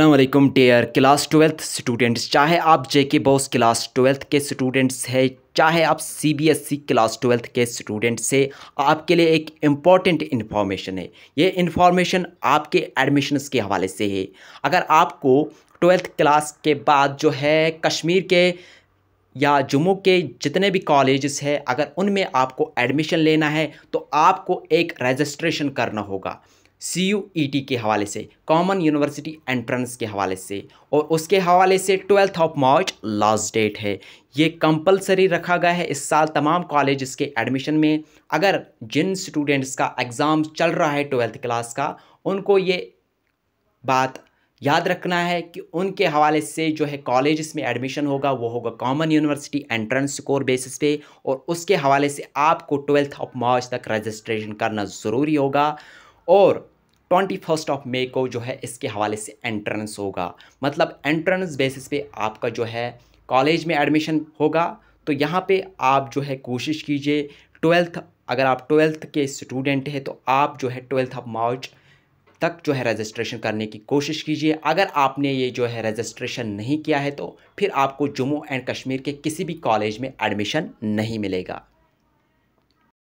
Aslam dear class twelfth students चाहे आप J K BOSE class twelfth के स्टूडेंट्स हैं चाहे आप C B S E class twelfth के स्टूडेंट्स हैं आपके लिए एक इम्पॉर्टेंट इन्फॉर्मेशन है ये इन्फॉर्मेशन आपके एडमिशन्स के हवाले से है अगर आपको ट्वेल्थ क्लास के बाद जो है कश्मीर के या जम्मू के जितने भी कॉलेजेस हैं अगर उनमें आपको एडमिशन लेना है तो आपको एक रजिस्ट्रेशन करना होगा सी यू ई टी के हवाले से कॉमन यूनिवर्सिटी एंट्रेंस के हवाले से और उसके हवाले से twelfth of March last date है ये कंपलसरी रखा गया है इस साल तमाम कॉलेज के एडमिशन में अगर जिन स्टूडेंट्स का एग्ज़ाम चल रहा है ट्वेल्थ क्लास का उनको ये बात याद रखना है कि उनके हवाले से जो है कॉलेज में एडमिशन होगा वो होगा common university entrance score basis पे और उसके हवाले से आपको ट्वेल्थ ऑफ मार्च तक रजिस्ट्रेशन करना ज़रूरी होगा और ट्वेंटी फर्स्ट ऑफ मे को जो है इसके हवाले से एंट्रेंस होगा मतलब एंट्रेंस बेसिस पे आपका जो है कॉलेज में एडमिशन होगा तो यहाँ पे आप जो है कोशिश कीजिए ट्वेल्थ अगर आप ट्वेल्थ के स्टूडेंट हैं तो आप जो है ट्वेल्थ ऑफ मार्च तक जो है रजिस्ट्रेशन करने की कोशिश कीजिए अगर आपने ये जो है रजिस्ट्रेशन नहीं किया है तो फिर आपको जम्मू एंड कश्मीर के किसी भी कॉलेज में एडमिशन नहीं मिलेगा